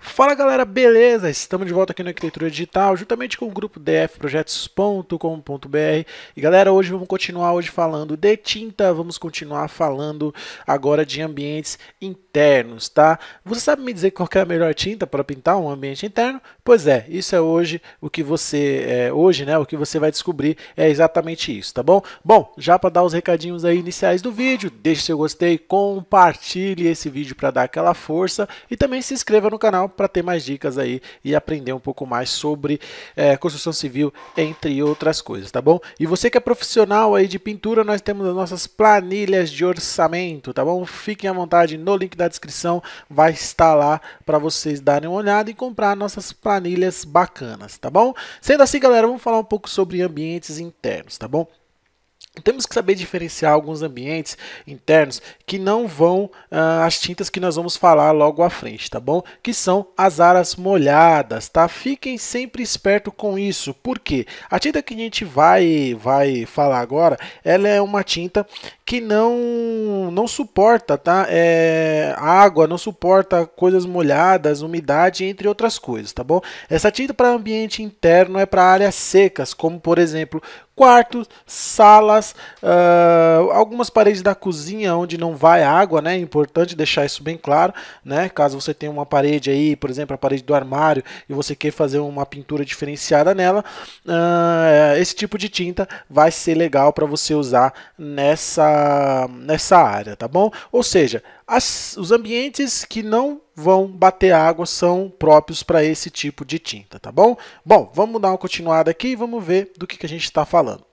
Fala galera, beleza? Estamos de volta aqui na Arquitetura Digital, juntamente com o grupo dfprojetos.com.br. E galera, hoje vamos continuar hoje falando de tinta, vamos continuar falando agora de ambientes internos, tá? Você sabe me dizer qual é a melhor tinta para pintar um ambiente interno? Pois é, isso é hoje o que você é, hoje, né? O que você vai descobrir é exatamente isso, tá bom? Bom, já para dar os recadinhos aí iniciais do vídeo, deixe seu gostei, compartilhe esse vídeo para dar aquela força e também se inscreva no canal canal para ter mais dicas aí e aprender um pouco mais sobre é, construção civil, entre outras coisas, tá bom? E você que é profissional aí de pintura, nós temos as nossas planilhas de orçamento, tá bom? Fiquem à vontade no link da descrição, vai estar lá para vocês darem uma olhada e comprar nossas planilhas bacanas, tá bom? Sendo assim, galera, vamos falar um pouco sobre ambientes internos, tá bom? Temos que saber diferenciar alguns ambientes internos que não vão ah, as tintas que nós vamos falar logo à frente, tá bom? Que são as aras molhadas, tá? Fiquem sempre esperto com isso, porque a tinta que a gente vai vai falar agora, ela é uma tinta que não não suporta, tá? É, água, não suporta coisas molhadas, umidade, entre outras coisas, tá bom? Essa tinta para ambiente interno é para áreas secas, como por exemplo quartos, salas, uh, algumas paredes da cozinha onde não vai água, né? É importante deixar isso bem claro, né? Caso você tenha uma parede aí, por exemplo, a parede do armário e você quer fazer uma pintura diferenciada nela, uh, esse tipo de tinta vai ser legal para você usar nessa nessa, área, tá bom? Ou seja, as, os ambientes que não vão bater água são próprios para esse tipo de tinta, tá bom? Bom, vamos dar uma continuada aqui e vamos ver do que, que a gente está falando.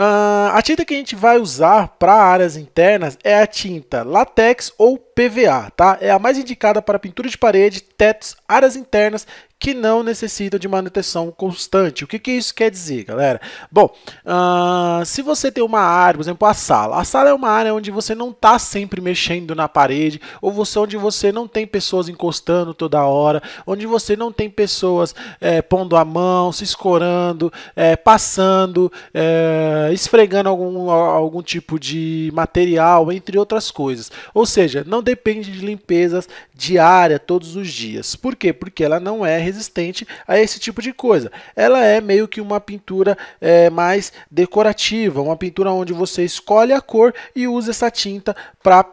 Uh, a tinta que a gente vai usar para áreas internas é a tinta latex ou PVA, tá? É a mais indicada para pintura de parede, tetos, áreas internas que não necessitam de manutenção constante. O que, que isso quer dizer, galera? Bom, uh, se você tem uma área, por exemplo, a sala. A sala é uma área onde você não está sempre mexendo na parede, ou você, onde você não tem pessoas encostando toda hora, onde você não tem pessoas é, pondo a mão, se escorando, é, passando, é, esfregando algum, algum tipo de material, entre outras coisas. Ou seja, não depende de limpezas diárias todos os dias. Por quê? Porque ela não é resistente a esse tipo de coisa. Ela é meio que uma pintura é, mais decorativa, uma pintura onde você escolhe a cor e usa essa tinta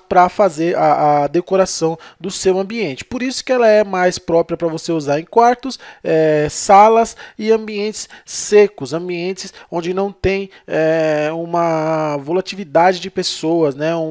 para fazer a, a, decoração do seu ambiente. Por isso que ela é mais própria para você usar em quartos, é, salas e ambientes secos, ambientes onde não tem é, uma volatilidade de pessoas, né? um,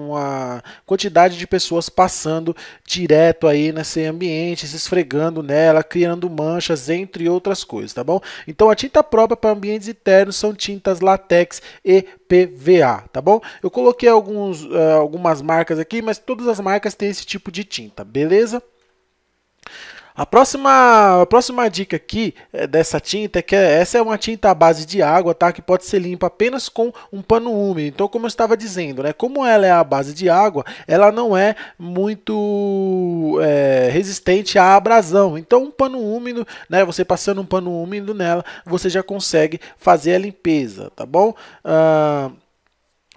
um a quantidade de pessoas passando direto aí nesse ambiente, se esfregando nela, criando manchas, entre outras coisas, tá bom? Então a tinta própria para ambientes internos são tintas latex e PVA, tá bom? Eu coloquei alguns, eh, algumas marcas aqui, mas todas as marcas têm esse tipo de tinta, beleza? A próxima, a próxima dica aqui é dessa tinta é que é, essa é uma tinta à base de água, tá? Que pode ser limpa apenas com um pano úmido. Então, como eu estava dizendo, né? Como ela é à base de água, ela não é muito é, resistente à abrasão. Então, um pano úmido, né? Você passando um pano úmido nela, você já consegue fazer a limpeza, tá bom? Uh,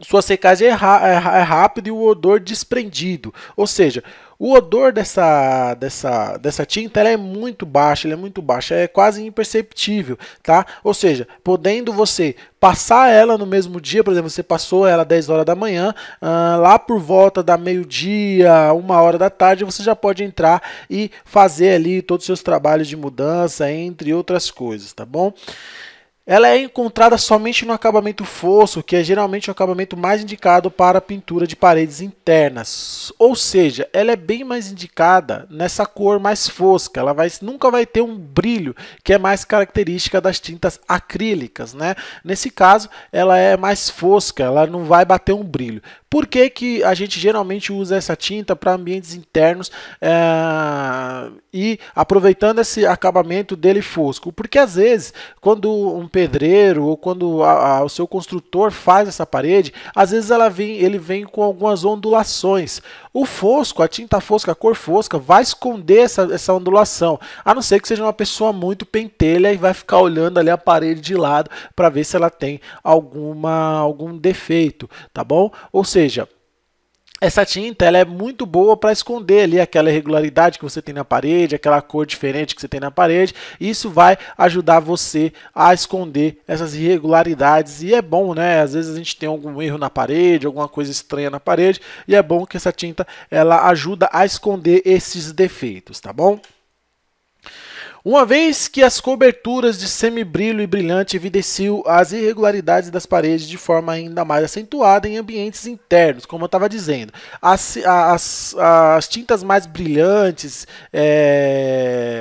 sua secagem é, é, é rápida e o odor desprendido. Ou seja, o odor dessa, dessa, dessa tinta é muito baixo, é muito baixo, é quase imperceptível, tá? Ou seja, podendo você passar ela no mesmo dia, por exemplo, você passou ela 10 horas da manhã, ah, lá por volta da meio-dia, uma hora da tarde, você já pode entrar e fazer ali todos os seus trabalhos de mudança, entre outras coisas, tá bom? Ela é encontrada somente no acabamento fosso, que é geralmente o acabamento mais indicado para pintura de paredes internas. Ou seja, ela é bem mais indicada nessa cor mais fosca. Ela vai, nunca vai ter um brilho que é mais característica das tintas acrílicas. Né? Nesse caso, ela é mais fosca, ela não vai bater um brilho. Por que, que a gente geralmente usa essa tinta para ambientes internos é... e aproveitando esse acabamento dele fosco? Porque às vezes, quando um pedreiro ou quando a, a, o seu construtor faz essa parede, às vezes ela vem, ele vem com algumas ondulações. O fosco, a tinta fosca, a cor fosca, vai esconder essa, essa ondulação. A não ser que seja uma pessoa muito pentelha e vai ficar olhando ali a parede de lado para ver se ela tem alguma, algum defeito, tá bom? Ou seja, essa tinta ela é muito boa para esconder ali aquela irregularidade que você tem na parede, aquela cor diferente que você tem na parede. isso vai ajudar você a esconder essas irregularidades e é bom, né? Às vezes a gente tem algum erro na parede, alguma coisa estranha na parede e é bom que essa tinta ela ajuda a esconder esses defeitos, tá bom? Uma vez que as coberturas de semibrilho e brilhante evidenciam as irregularidades das paredes de forma ainda mais acentuada em ambientes internos, como eu estava dizendo. As, as, as, tintas mais brilhantes, é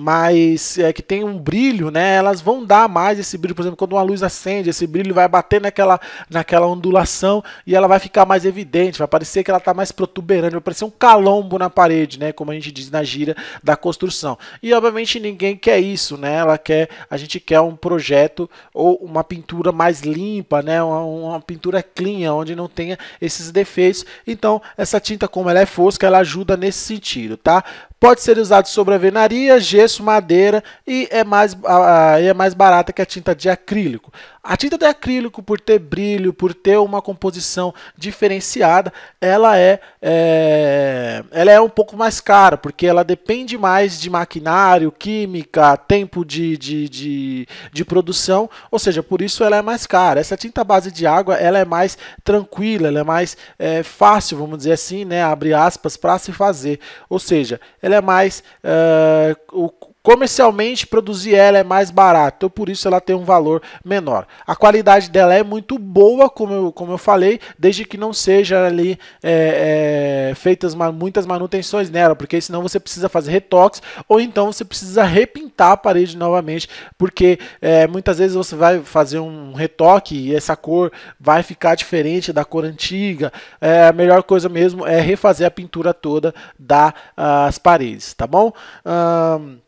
mas é, que tem um brilho, né? Elas vão dar mais esse brilho, por exemplo, quando uma luz acende, esse brilho vai bater naquela, naquela ondulação e ela vai ficar mais evidente, vai parecer que ela está mais protuberante, vai parecer um calombo na parede, né? Como a gente diz na gira da construção. E obviamente ninguém quer isso, né? Ela quer, a gente quer um projeto ou uma pintura mais limpa, né? Uma, uma pintura clean, onde não tenha esses defeitos. Então essa tinta, como ela é fosca, ela ajuda nesse sentido, tá? Pode ser usado sobre a venaria, gesso preço madeira e é mais, é mais barata que a tinta de acrílico. A tinta de acrílico, por ter brilho, por ter uma composição diferenciada, ela é, é, ela é um pouco mais cara, porque ela depende mais de maquinário, química, tempo de, de, de, de produção, ou seja, por isso ela é mais cara. Essa tinta base de água ela é mais tranquila, ela é mais é, fácil, vamos dizer assim, né, abre aspas, para se fazer. Ou seja, ela é mais... Uh, o comercialmente produzir ela é mais barato, então por isso ela tem um valor menor. A qualidade dela é muito boa, como eu, como eu falei, desde que não seja ali é, é, feitas muitas manutenções nela, porque senão você precisa fazer retoques ou então você precisa repintar a parede novamente, porque é, muitas vezes você vai fazer um retoque e essa cor vai ficar diferente da cor antiga. É, a melhor coisa mesmo é refazer a pintura toda das paredes, tá bom? Um,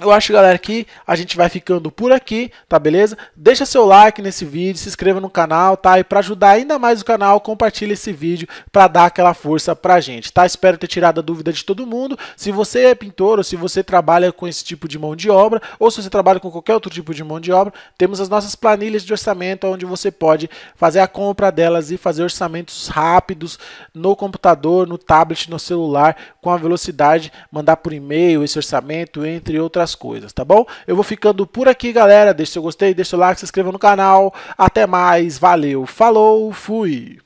eu acho, galera, que a gente vai ficando por aqui, tá beleza? Deixa seu like nesse vídeo, se inscreva no canal, tá? E para ajudar ainda mais o canal, compartilha esse vídeo para dar aquela força pra gente, tá? Espero ter tirado a dúvida de todo mundo. Se você é pintor ou se você trabalha com esse tipo de mão de obra ou se você trabalha com qualquer outro tipo de mão de obra, temos as nossas planilhas de orçamento onde você pode fazer a compra delas e fazer orçamentos rápidos no computador, no tablet, no celular, com a velocidade, mandar por e-mail esse orçamento, entre outras coisas, tá bom? Eu vou ficando por aqui, galera. Deixe seu gostei, deixe seu like, se inscreva no canal. Até mais, valeu, falou, fui!